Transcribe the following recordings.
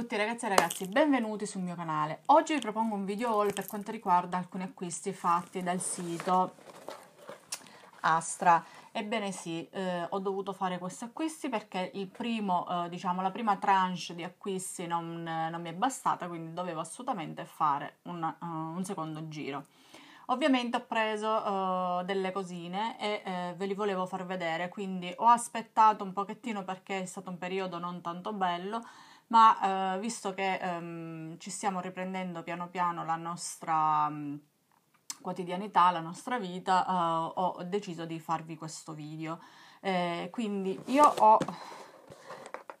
tutti ragazzi e ragazzi, benvenuti sul mio canale. Oggi vi propongo un video haul per quanto riguarda alcuni acquisti fatti dal sito Astra. Ebbene sì, eh, ho dovuto fare questi acquisti perché primo, eh, diciamo, la prima tranche di acquisti non, eh, non, mi è bastata, quindi dovevo assolutamente fare una, uh, eh, un secondo giro. Ovviamente ho preso uh, delle cosine e eh, ve li volevo far vedere, quindi ho aspettato un pochettino perché è stato un periodo non tanto bello, ma eh, visto che ehm, ci stiamo riprendendo piano piano la nostra mm, quotidianità, la nostra vita, eh, ho deciso di farvi questo video. Eh, quindi io ho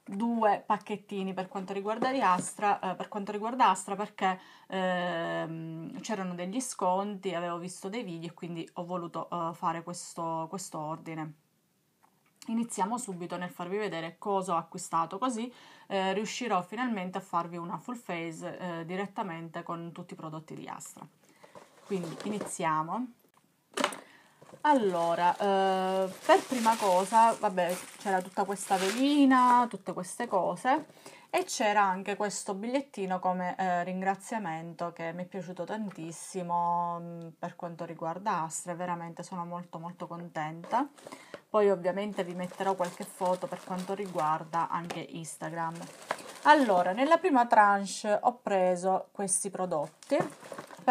due pacchettini per quanto riguarda Astra, eh, per quanto riguarda Astra perché ehm, c'erano degli sconti, avevo visto dei video e quindi ho voluto eh, fare questo, questo ordine. Iniziamo subito nel farvi vedere cosa ho acquistato, così eh, riuscirò finalmente a farvi una full face eh, direttamente con tutti i prodotti di Astra. Quindi iniziamo. Allora, eh, per prima cosa, vabbè, c'era tutta questa velina, tutte queste cose e c'era anche questo bigliettino come eh, ringraziamento che mi è piaciuto tantissimo mh, mm, per quanto riguarda Astra, veramente sono molto molto contenta. Poi ovviamente vi metterò qualche foto per quanto riguarda anche Instagram. Allora, nella prima tranche ho preso questi prodotti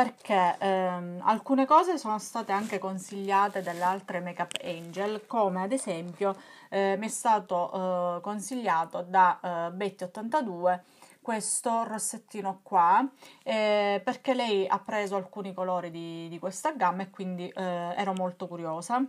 perché ehm, alcune cose sono state anche consigliate dalle altre Makeup Angel, come ad esempio eh, mi è stato eh, consigliato da eh, Betty82 questo rossettino qua eh, perché lei ha preso alcuni colori di, di questa gamma e quindi eh, ero molto curiosa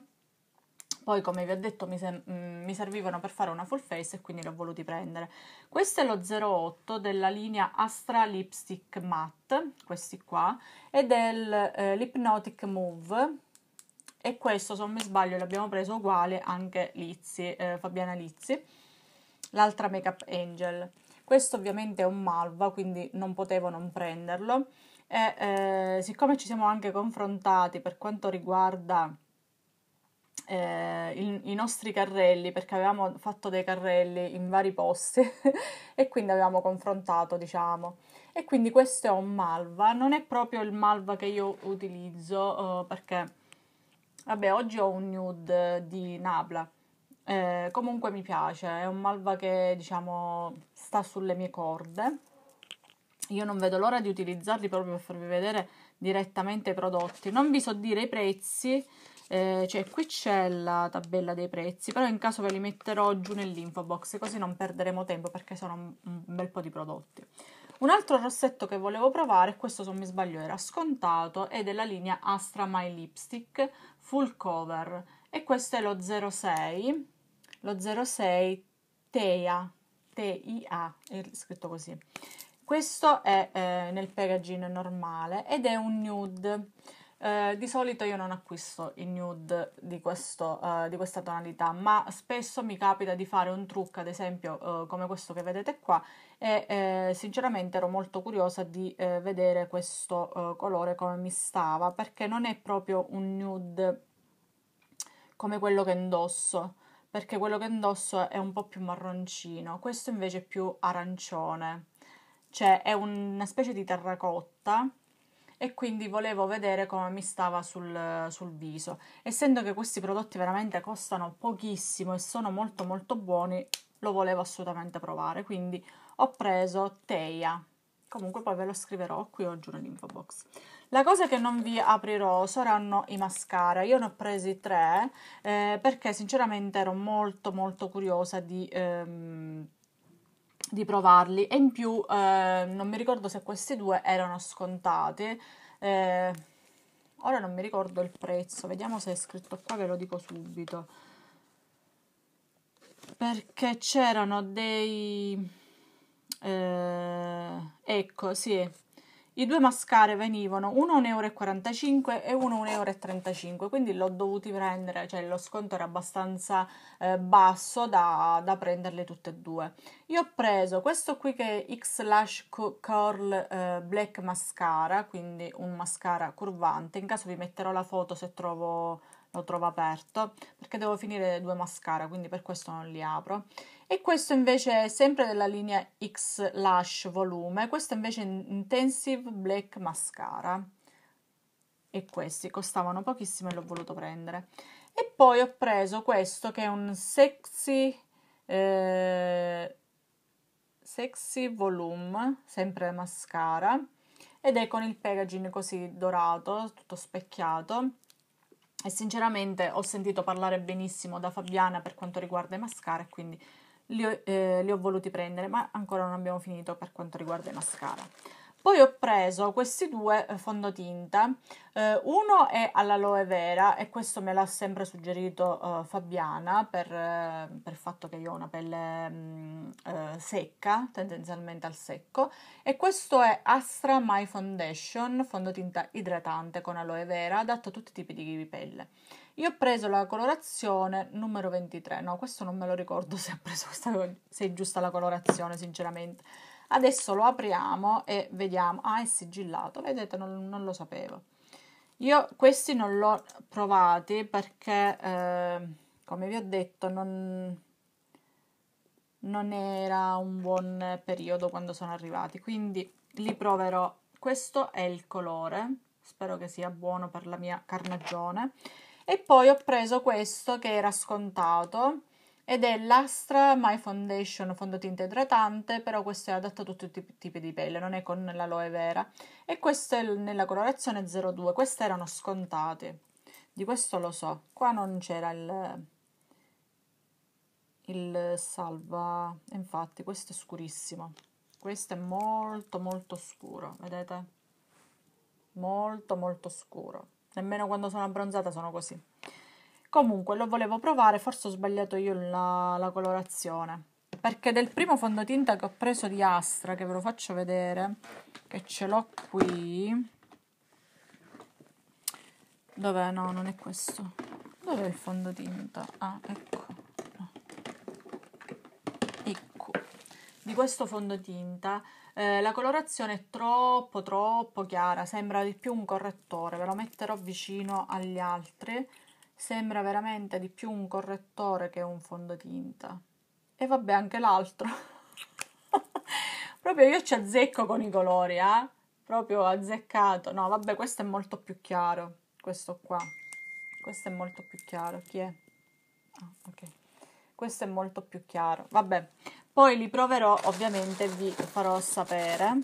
poi, come vi ho detto, mi, sem- mm, mi servivano per fare una full face e quindi li ho voluti prendere. Questo è lo 08 della linea Astra Lipstick Matte, questi qua, e del eh, Lipnotic Move. E questo, se non mi sbaglio, l'abbiamo preso uguale anche Lizzi, eh, Fabiana Lizzi, l'altra Makeup Angel. Questo ovviamente è un malva, quindi non potevo non prenderlo. E eh, siccome ci siamo anche confrontati per quanto riguarda eh, il, i nostri carrelli perché avevamo fatto dei carrelli in vari posti e quindi avevamo confrontato, diciamo. E quindi questo è un malva, non è proprio il malva che io utilizzo eh, perché vabbè, oggi ho un nude di Nabla. Eh, comunque mi piace, è un malva che diciamo sta sulle mie corde. Io non vedo l'ora di utilizzarli proprio per farvi vedere direttamente i prodotti. Non vi so dire i prezzi eh, cioè qui c'è la tabella dei prezzi, però in caso ve li metterò giù nell'info box, così non perderemo tempo perché sono un, bel po' di prodotti. Un altro rossetto che volevo provare, questo se non mi sbaglio era scontato, è della linea Astra My Lipstick Full Cover e questo è lo 06, lo 06 TEA, TIA, è scritto così. Questo è eh, nel packaging normale ed è un nude. Eh, di solito io non acquisto i nude di, questo, eh, di, questa tonalità, ma spesso mi capita di fare un trucco, ad esempio eh, come questo che vedete qua, e eh, sinceramente ero molto curiosa di eh, vedere questo colore come mi stava, perché non è proprio un nude come quello che indosso, perché quello che indosso è un po' più marroncino, questo invece è più arancione, cioè è una specie di terracotta, e quindi volevo vedere come mi stava sul, sul viso. Essendo che questi prodotti veramente costano pochissimo e sono molto molto buoni, lo volevo assolutamente provare, quindi ho preso Teia. Comunque poi ve lo scriverò qui o giù nell'info box. La cosa che non vi aprirò saranno i mascara. Io ne ho presi tre eh, perché sinceramente ero molto molto curiosa di... Ehm, di provarli e in più eh, non mi ricordo se queste due erano scontate eh, ora non mi ricordo il prezzo vediamo se è scritto qua ve lo dico subito perché c'erano dei eh, ecco sì i due mascara venivano uno 1,45 euro e uno 1,35 euro, quindi l'ho dovuti prendere, cioè lo sconto era abbastanza eh, basso da, da, prenderle tutte e due. Io ho preso questo qui che è X Lash Curl eh, Black Mascara, quindi un mascara curvante, in caso vi metterò la foto se trovo lo trovo aperto perché devo finire due mascara quindi per questo non li apro e questo invece è sempre della linea X Lash Volume questo invece è Intensive Black Mascara e questi costavano pochissimo e l'ho voluto prendere e poi ho preso questo che è un Sexy eh, Sexy Volume sempre mascara ed è con il packaging così dorato, tutto specchiato e sinceramente ho sentito parlare benissimo da Fabiana per quanto riguarda i mascara, quindi li ho, eh, li ho voluti prendere, ma ancora non abbiamo finito per quanto riguarda i mascara. Poi ho preso questi due eh, fondotinta, eh, uno è all'aloe vera e questo me l'ha sempre suggerito eh, Fabiana per, eh, per, il fatto che io ho una pelle mh, mm, eh, secca, tendenzialmente al secco, e questo è Astra My Foundation, fondotinta idratante con aloe vera, adatto a tutti i tipi di pelle. Io ho preso la colorazione numero 23, no questo non me lo ricordo se, preso, se è giusta la colorazione sinceramente Adesso lo apriamo e vediamo. Ah, è sigillato, vedete, non, non lo sapevo. Io questi non l'ho provati perché, eh, come vi ho detto, non, non era un buon periodo quando sono arrivati. Quindi li proverò. Questo è il colore, spero che sia buono per la mia carnagione. E poi ho preso questo che era scontato ed è l'Astra My Foundation fondotinta idratante, però questo è adatto a tutti i tipi di pelle, non è con l'aloe vera. E questo è nella colorazione 02, queste erano scontate, di questo lo so. Qua non c'era il, il salva, infatti questo è scurissimo. Questo è molto molto scuro, vedete? Molto molto scuro. Nemmeno quando sono abbronzata sono così. Comunque lo volevo provare, forse ho sbagliato io la, la colorazione. Perché del primo fondotinta che ho preso di Astra, che ve lo faccio vedere, che ce l'ho qui... Dov'è? No, non è questo. Dov'è il fondotinta? Ah, ecco. Ecco. Di questo fondotinta eh, la colorazione è troppo, troppo chiara. Sembra di più un correttore. Ve lo metterò vicino agli altri Sembra veramente di più un correttore che un fondotinta. E vabbè, anche l'altro. Proprio io ci azzecco con i colori, eh? Proprio azzeccato. No, vabbè, questo è molto più chiaro. Questo qua. Questo è molto più chiaro. Chi è? Ah, ok. Questo è molto più chiaro. Vabbè, poi li proverò, ovviamente vi farò sapere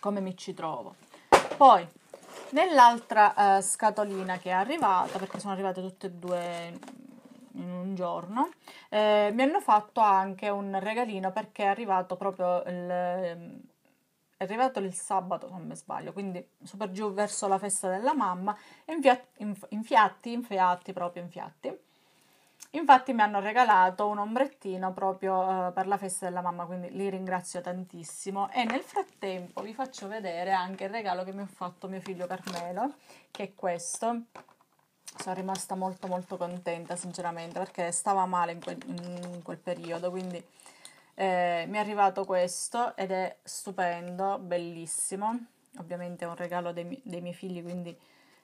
come mi ci trovo. Poi Nell'altra eh, scatolina che è arrivata, perché sono arrivate tutte e due in un giorno, eh, mi hanno fatto anche un regalino perché è arrivato proprio il ehm, è arrivato il sabato, se non mi sbaglio, quindi super giù verso la festa della mamma, infiat- infiatti, infiatti, proprio infiatti. Infatti mi hanno regalato un ombrettino proprio eh, per la festa della mamma, quindi li ringrazio tantissimo. E nel frattempo vi faccio vedere anche il regalo che mi ha fatto mio figlio Carmelo, che è questo. Sono rimasta molto molto contenta sinceramente perché stava male in quel, in quel periodo, quindi eh, mi è arrivato questo ed è stupendo, bellissimo. Ovviamente è un regalo dei, dei miei figli, quindi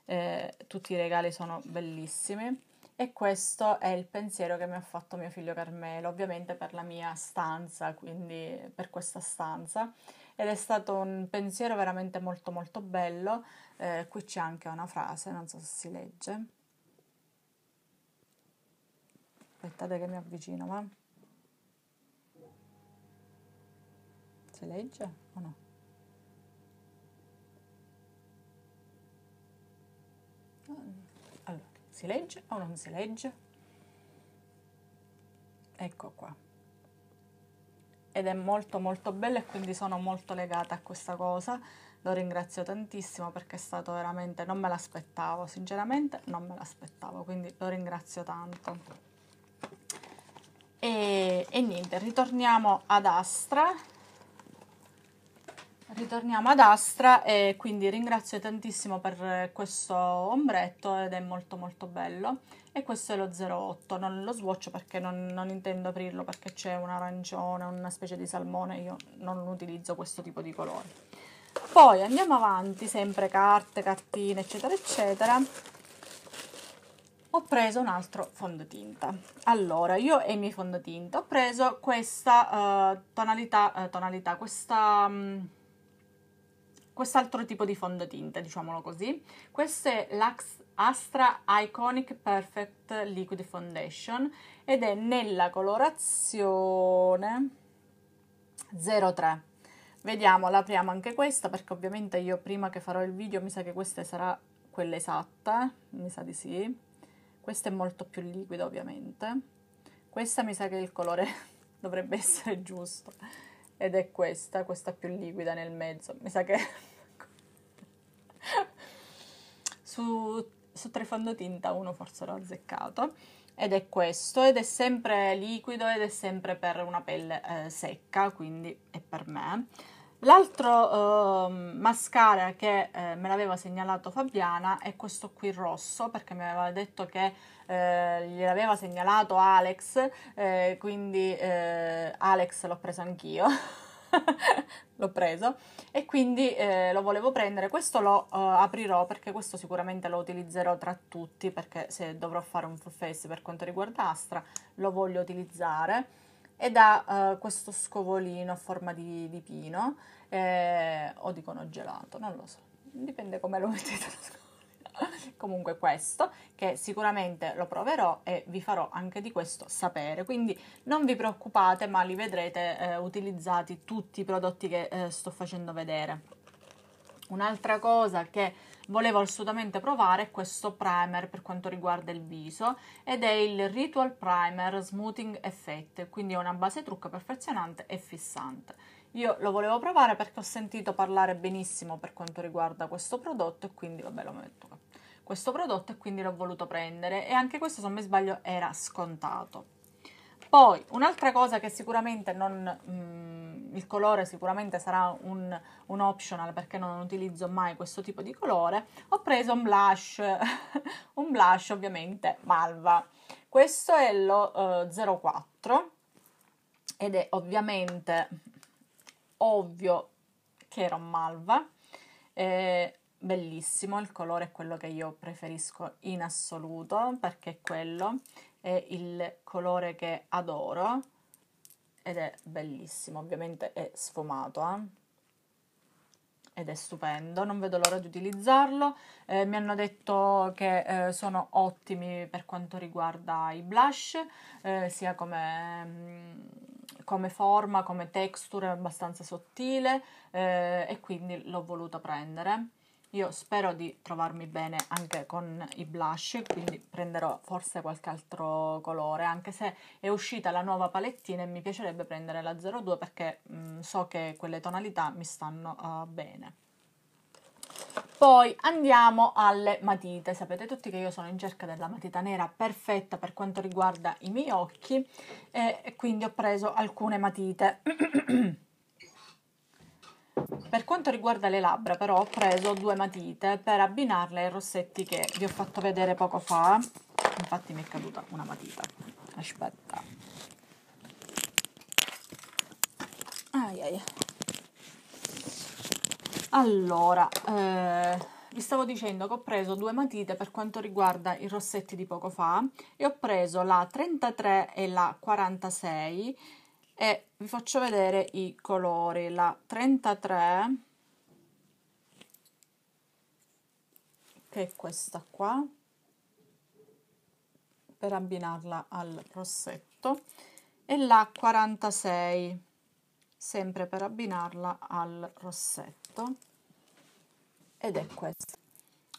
eh, tutti i regali sono bellissimi e questo è il pensiero che mi ha fatto mio figlio Carmelo, ovviamente per la mia stanza, quindi per questa stanza. Ed è stato un pensiero veramente molto molto bello. Eh, qui c'è anche una frase, non so se si legge. Aspettate che mi avvicino, va? Si legge o no? si legge o non si legge? Ecco qua. Ed è molto molto bello e quindi sono molto legata a questa cosa. Lo ringrazio tantissimo perché è stato veramente, non me l'aspettavo, sinceramente non me l'aspettavo, quindi lo ringrazio tanto. E, e niente, ritorniamo ad Astra Ritorniamo ad Astra e quindi ringrazio tantissimo per questo ombretto ed è molto molto bello e questo è lo 08, non lo swatch perché non, non intendo aprirlo perché c'è un arancione, una specie di salmone, io non utilizzo questo tipo di colore. Poi andiamo avanti, sempre carte, cartine eccetera eccetera, ho preso un altro fondotinta. Allora, io e i miei fondotinta ho preso questa uh, tonalità, uh, tonalità, questa... Um, quest'altro tipo di fondotinta, diciamolo così. Questo è l'Astra Iconic Perfect Liquid Foundation ed è nella colorazione 03. Vediamo, l'apriamo anche questa perché ovviamente io prima che farò il video mi sa che questa sarà quella esatta, eh, mi sa di sì. Questa è molto più liquida ovviamente. Questa mi sa che il colore dovrebbe essere giusto ed è questa, questa più liquida nel mezzo. Mi sa che su, su tre fondotinta uno forse l'ho azzeccato ed è questo ed è sempre liquido ed è sempre per una pelle eh, secca, quindi è per me. L'altro eh, mascara che eh, me l'aveva segnalato Fabiana è questo qui rosso perché mi aveva detto che eh, gliel'aveva segnalato Alex, eh, quindi eh, Alex l'ho preso anch'io. l'ho preso e quindi eh, lo volevo prendere questo lo uh, aprirò perché questo sicuramente lo utilizzerò tra tutti perché se dovrò fare un full face per quanto riguarda Astra lo voglio utilizzare ed ha uh, eh, questo scovolino a forma di, di pino eh, o dicono gelato, non lo so, dipende come lo mettete lo scovolino. Comunque questo, che sicuramente lo proverò e vi farò anche di questo sapere, quindi non vi preoccupate ma li vedrete eh, utilizzati tutti i prodotti che eh, sto facendo vedere. Un'altra cosa che volevo assolutamente provare è questo primer per quanto riguarda il viso ed è il Ritual Primer Smoothing Effect, quindi è una base trucca perfezionante e fissante. Io lo volevo provare perché ho sentito parlare benissimo per quanto riguarda questo prodotto e quindi vabbè lo metto qua. Questo prodotto e quindi l'ho voluto prendere e anche questo se non mi sbaglio era scontato. Poi un'altra cosa che sicuramente non... Mm, il colore sicuramente sarà un, un optional perché non utilizzo mai questo tipo di colore, ho preso un blush, un blush ovviamente malva. Questo è lo eh, 04 ed è ovviamente ovvio che era un malva. Eh, bellissimo, il colore è quello che io preferisco in assoluto perché è quello, è il colore che adoro ed è bellissimo, ovviamente è sfumato, eh? ed è stupendo, non vedo l'ora di utilizzarlo. Eh, mi hanno detto che eh, sono ottimi per quanto riguarda i blush, eh, sia come, mm, come, forma, come texture, abbastanza sottile eh, e quindi l'ho voluta prendere io spero di trovarmi bene anche con i blush quindi prenderò forse qualche altro colore anche se è uscita la nuova palettina e mi piacerebbe prendere la 02 perché mh, mm, so che quelle tonalità mi stanno uh, bene poi andiamo alle matite, sapete tutti che io sono in cerca della matita nera perfetta per quanto riguarda i miei occhi eh, e quindi ho preso alcune matite Per quanto riguarda le labbra però ho preso due matite per abbinarle ai rossetti che vi ho fatto vedere poco fa. Infatti mi è caduta una matita. Aspetta. Ai ai. Allora, eh, vi stavo dicendo che ho preso due matite per quanto riguarda i rossetti di poco fa e ho preso la 33 e la 46 e vi faccio vedere i colori la 33 che è questa qua per abbinarla al rossetto e la 46 sempre per abbinarla al rossetto ed è questa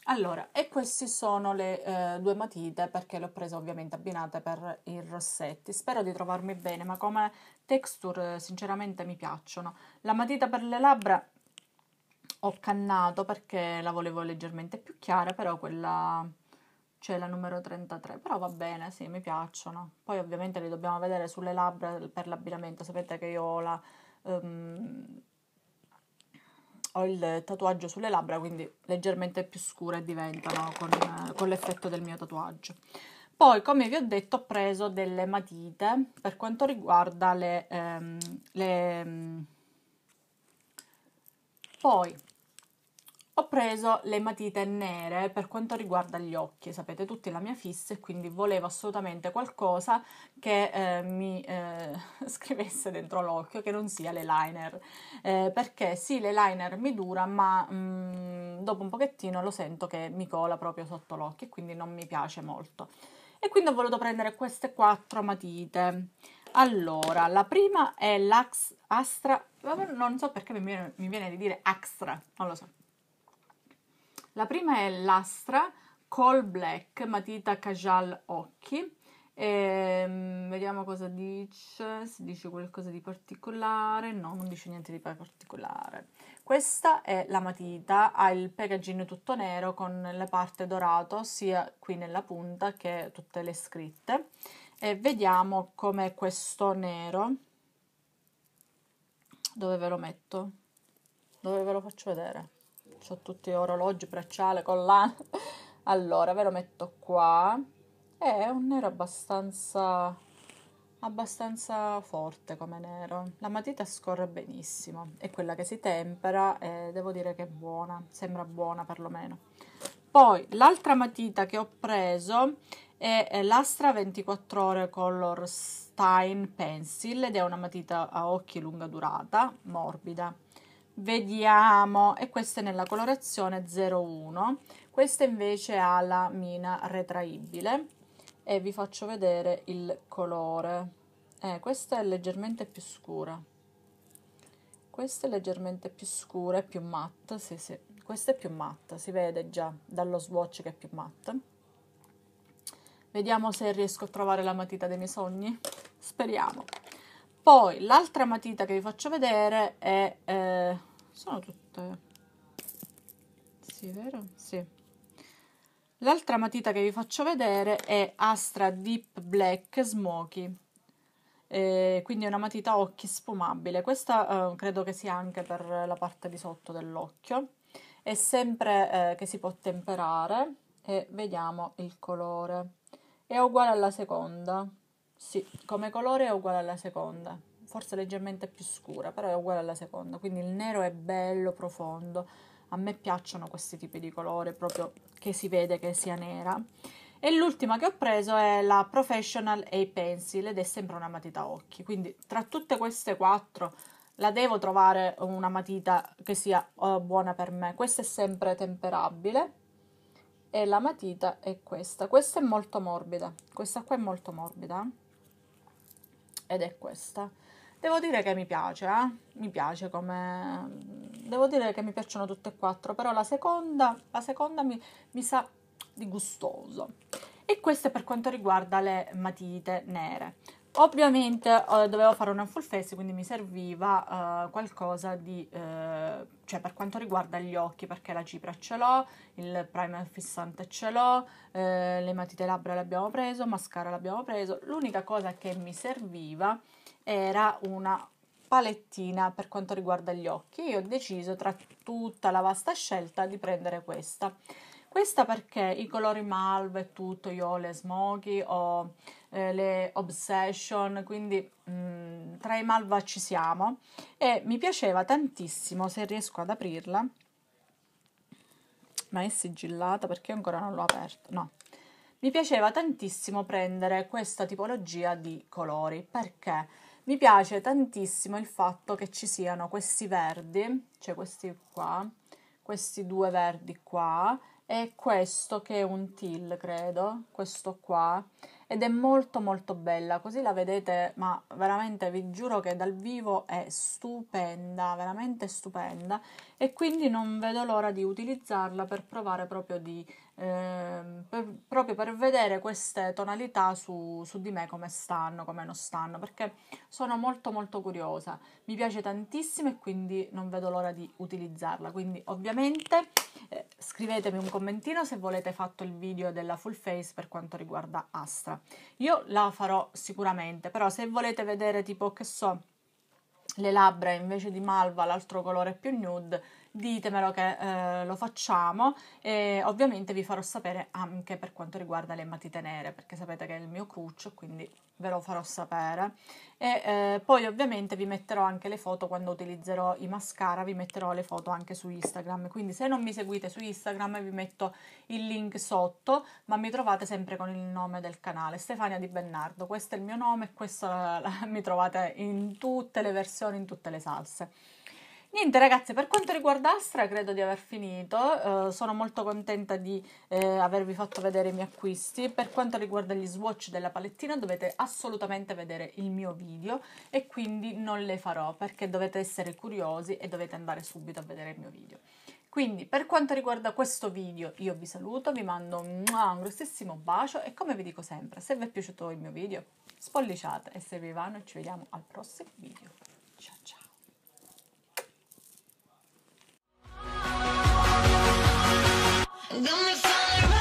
allora, e queste sono le eh, due matite perché le ho prese ovviamente abbinate per i rossetti. Spero di trovarmi bene, ma come texture eh, sinceramente mi piacciono. La matita per le labbra ho cannato perché la volevo leggermente più chiara, però quella c'è la numero 33, però va bene, sì, mi piacciono. Poi ovviamente li dobbiamo vedere sulle labbra per l'abbinamento, sapete che io ho la... Um, ho il tatuaggio sulle labbra, quindi leggermente più scure diventano con, con l'effetto del mio tatuaggio. Poi, come vi ho detto, ho preso delle matite per quanto riguarda le... Ehm, le ehm, poi, ho preso le matite nere per quanto riguarda gli occhi, sapete tutti la mia fissa e quindi volevo assolutamente qualcosa che eh, mi eh, scrivesse dentro l'occhio, che non sia l'eyeliner, eh, perché sì l'eyeliner mi dura ma mh, mm, dopo un pochettino lo sento che mi cola proprio sotto l'occhio e quindi non mi piace molto. E quindi ho voluto prendere queste quattro matite. Allora, la prima è l'Astra, non so perché mi viene, mi viene di dire Astra, non lo so la prima è l'Astra Call Black, matita casual Occhi. E, ehm, vediamo cosa dice, se dice qualcosa di particolare. No, non dice niente di particolare. Questa è la matita, ha il packaging tutto nero con la parte dorato, sia qui nella punta che tutte le scritte. E vediamo com'è questo nero. Dove ve lo metto? Dove ve lo faccio vedere? ho tutti orologi, bracciale, collana. Allora, ve lo metto qua. È un nero abbastanza abbastanza forte come nero. La matita scorre benissimo, è quella che si tempera e devo dire che è buona, sembra buona perlomeno. Poi l'altra matita che ho preso è l'Astra 24 ore Color Stein Pencil ed è una matita a occhi lunga durata, morbida vediamo e questa è nella colorazione 01 questa invece ha la mina retraibile e vi faccio vedere il colore eh, questa è leggermente più scura questa è leggermente più scura e più matta sì, sì. questa è più matta si vede già dallo swatch che è più matta vediamo se riesco a trovare la matita dei miei sogni speriamo poi l'altra matita che vi faccio vedere è... Eh, sono tutte... Sì, vero? Sì. L'altra matita che vi faccio vedere è Astra Deep Black Smoky. Eh, quindi è una matita occhi sfumabile. Questa eh, credo che sia anche per la parte di sotto dell'occhio. È sempre eh, che si può temperare e vediamo il colore. È uguale alla seconda, sì, come colore è uguale alla seconda, forse leggermente più scura, però è uguale alla seconda, quindi il nero è bello, profondo. A me piacciono questi tipi di colore, proprio che si vede che sia nera. E l'ultima che ho preso è la Professional A Pencil ed è sempre una matita a occhi. Quindi tra tutte queste quattro la devo trovare una matita che sia uh, buona per me. Questa è sempre temperabile e la matita è questa. Questa è molto morbida. Questa qua è molto morbida ed è questa. Devo dire che mi piace, eh? mi piace come... Devo dire che mi piacciono tutte e quattro, però la seconda, la seconda mi, mi sa di gustoso. E questo è per quanto riguarda le matite nere. Ovviamente eh, dovevo fare una full face, quindi mi serviva eh, qualcosa di, eh, cioè per quanto riguarda gli occhi, perché la cipra ce l'ho, il primer fissante ce l'ho, eh, le matite labbra le abbiamo preso, mascara l'abbiamo preso. L'unica cosa che mi serviva era una palettina per quanto riguarda gli occhi. Io ho deciso tra tutta la vasta scelta di prendere questa. Questa perché i colori malve e tutto, io ho le smoky, ho eh, le Obsession, quindi mh, mm, tra i Malva ci siamo e mi piaceva tantissimo, se riesco ad aprirla, ma è sigillata perché ancora non l'ho aperta, no. Mi piaceva tantissimo prendere questa tipologia di colori perché mi piace tantissimo il fatto che ci siano questi verdi, cioè questi qua, questi due verdi qua e questo che è un teal, credo, questo qua ed è molto molto bella, così la vedete, ma veramente vi giuro che dal vivo è stupenda, veramente stupenda e quindi non vedo l'ora di utilizzarla per provare proprio di Ehm, per, proprio per vedere queste tonalità su, su, di me come stanno, come non stanno, perché sono molto molto curiosa, mi piace tantissimo e quindi non vedo l'ora di utilizzarla, quindi ovviamente eh, scrivetemi un commentino se volete fatto il video della full face per quanto riguarda Astra, io la farò sicuramente, però se volete vedere tipo che so le labbra invece di malva l'altro colore più nude ditemelo che eh, lo facciamo e ovviamente vi farò sapere anche per quanto riguarda le matite nere perché sapete che è il mio cruccio quindi ve lo farò sapere e eh, poi ovviamente vi metterò anche le foto quando utilizzerò i mascara vi metterò le foto anche su Instagram quindi se non mi seguite su Instagram vi metto il link sotto ma mi trovate sempre con il nome del canale Stefania Di Bernardo questo è il mio nome e questo la, la, mi trovate in tutte le versioni in tutte le salse Niente ragazzi, per quanto riguarda Astra credo di aver finito, eh, sono molto contenta di eh, avervi fatto vedere i miei acquisti, per quanto riguarda gli swatch della palettina dovete assolutamente vedere il mio video e quindi non le farò perché dovete essere curiosi e dovete andare subito a vedere il mio video. Quindi per quanto riguarda questo video io vi saluto, vi mando un grossissimo bacio e come vi dico sempre, se vi è piaciuto il mio video spolliciate e se vi vanno ci vediamo al prossimo video. Ciao ciao! Gonna find